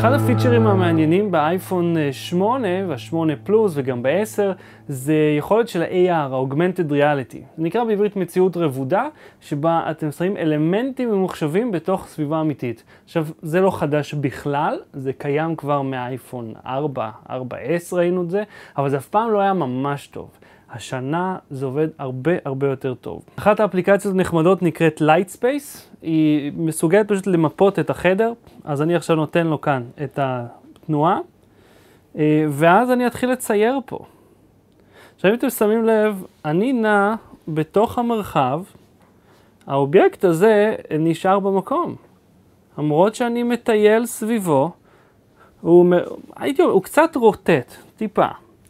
אחד הפיצ'רים המעניינים באייפון 8 אה, וה-8 פלוס וגם ב-10 זה יכולת של ה-AR, ה-Augmented Reality. זה נקרא בעברית מציאות רבודה, שבה אתם שמים אלמנטים ממוחשבים בתוך סביבה אמיתית. עכשיו, זה לא חדש בכלל, זה קיים כבר מהאייפון 4, 4S ראינו את זה, אבל זה אף פעם לא היה ממש טוב. השנה זה עובד הרבה הרבה יותר טוב. אחת האפליקציות הנחמדות נקראת Lightspace, היא מסוגלת פשוט למפות את החדר, אז אני עכשיו נותן לו כאן את התנועה, אה, ואז אני אתחיל לצייר פה. עכשיו אם אתם שמים לב, אני נע בתוך המרחב, האובייקט הזה נשאר במקום. למרות שאני מטייל סביבו, הוא, הייתי הוא קצת רוטט, טיפה,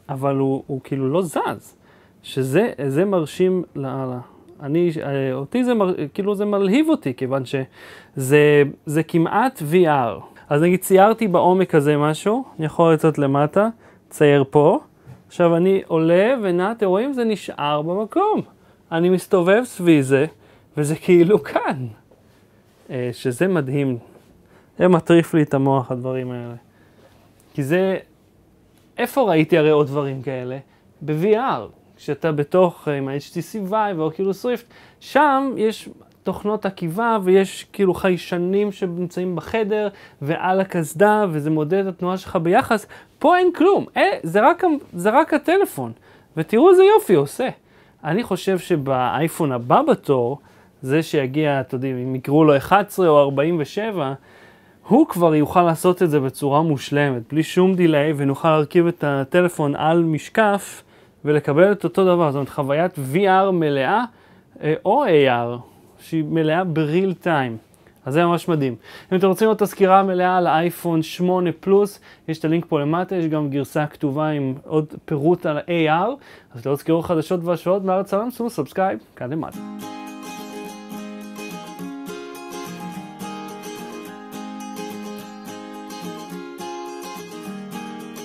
אבל הוא, הוא כאילו לא זז. שזה זה מרשים לאללה. אני, אה, אותי זה, מר, כאילו זה מלהיב אותי, כיוון שזה זה כמעט VR. אז נגיד ציירתי בעומק הזה משהו, אני יכול לצאת למטה, צייר פה. עכשיו אני עולה ונע, אתם רואים? זה נשאר במקום. אני מסתובב סביב זה, וזה כאילו כאן. אה, שזה מדהים. זה מטריף לי את המוח, הדברים האלה. כי זה... איפה ראיתי הרי עוד דברים כאלה? ב-VR. כשאתה בתוך אה, עם ה-HTC Vive ואוקילוס סוויפט, שם יש תוכנות עקיבה ויש כאילו חיישנים שנמצאים בחדר ועל הקסדה וזה מודד את התנועה שלך ביחס, פה אין כלום, אה, זה, רק, זה רק הטלפון ותראו איזה יופי עושה. אני חושב שבאייפון הבא בתור, זה שיגיע, אתם יודעים, אם יקראו לו 11 או 47, הוא כבר יוכל לעשות את זה בצורה מושלמת, בלי שום דיליי, ונוכל להרכיב את הטלפון על משקף ולקבל את אותו דבר, זאת אומרת חוויית VR מלאה אה, או AR, שהיא מלאה בריל טיים. אז זה ממש מדהים. אם אתם רוצים לראות את הסקירה המלאה על האייפון 8 פלוס, יש את הלינק פה למטה, יש גם גרסה כתובה עם עוד פירוט על ar אז לראות סקירות חדשות והשוואות מארץ העולם, שימו סאבסקייב, כאן למטה.